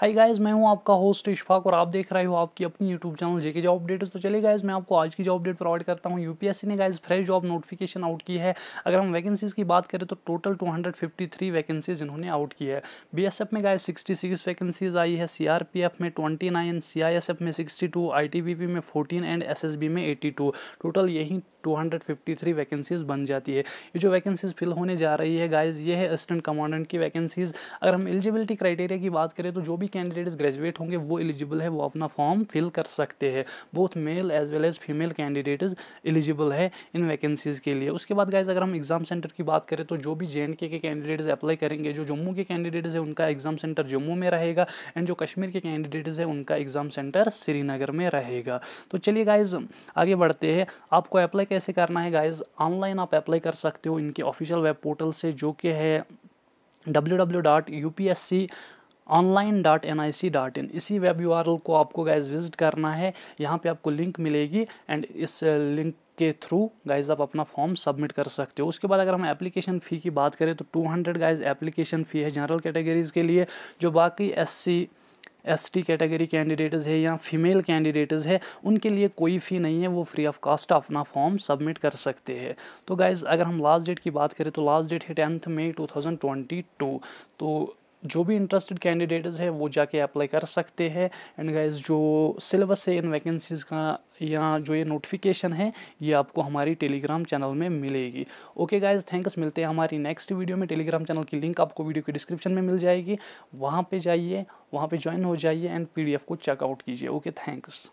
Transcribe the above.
hi guys मैं हूं आपका होस्ट इशफाक और आप देख रहे हो आपकी अपनी YouTube channel JK job update तो चलिए गाइस मैं आपको आज की जॉब अपडेट प्रोवाइड करता हूं यूपीएससी ने guys fresh job notification out की है अगर हम वैकेंसीज़ की बात करें तो टोटल 253 वैकेंसीज इन्होंने आउट की है बी में गाय सिक्सटी वैकेंसीज आई है सी में ट्वेंटी नाइन में सिक्सटी टू में फोर्टीन एंड एस में एटी टोटल यही 253 वैकेंसीज बन जाती है ये जो वैकेंसीज फिल होने जा रही है गाइस ये है असिस्टेंट कमांडेंट की वैकेंसीज अगर हम एलिजिबिलिटी क्राइटेरिया की बात करें तो जो भी कैंडिडेट्स ग्रेजुएट होंगे वो एलिजिबल है वो अपना फॉर्म फिल कर सकते हैं both male as well as female candidates eligible है इन वैकेंसीज़ के लिए उसके बाद गाइज अगर हम एग्जाम सेंटर की बात करें तो जो भी जे के कैंडिडेट्स अप्लाई करेंगे जो जम्मू के कैंडिडेट्स हैं उनका एग्जाम सेंटर जम्मू में रहेगा एंड जो कश्मीर के कैंडिडेट्स हैं उनका एग्जाम सेंटर श्रीनगर में रहेगा तो चलिए गाइज आगे बढ़ते हैं आपको अप्लाई कैसे करना है गाइज ऑनलाइन आप अप्लाई कर सकते हो इनके ऑफिशियल वेब पोर्टल से जो कि है W W dot U P S C online dot N I C dot in इसी वेब यू आर एल को आपको गाइज विजिट करना है यहाँ पे आपको लिंक मिलेगी एंड इस लिंक uh, के थ्रू गाइज आप अपना फॉर्म सबमिट कर सकते हो उसके बाद अगर हम एप्लीकेशन फ़ी की बात करें तो two hundred guys application fee है जनरल कैटेगरीज़ के लिए जो बाकी एस टी कैटेगरी कैंडिडेट्स है या फीमेल कैंडिडेट्स है उनके लिए कोई फ़ी नहीं है वो फ्री ऑफ कॉस्ट अपना फॉर्म सबमिट कर सकते हैं तो गाइज़ अगर हम लास्ट डेट की बात करें तो लास्ट डेट है टेंथ मई टू तो जो भी इंटरेस्टेड कैंडिडेट्स हैं वो जाके अप्लाई कर सकते हैं एंड गाइज जो सिलेबस है इन वैकेंसीज़ का या जो ये नोटिफिकेशन है ये आपको हमारी टेलीग्राम चैनल में मिलेगी ओके गाइज थैंक्स मिलते हैं हमारी नेक्स्ट वीडियो में टेलीग्राम चैनल की लिंक आपको वीडियो के डिस्क्रिप्शन में मिल जाएगी वहाँ पर जाइए वहाँ पर ज्वाइन हो जाइए एंड पी को चेकआउट कीजिए ओके थैंक्स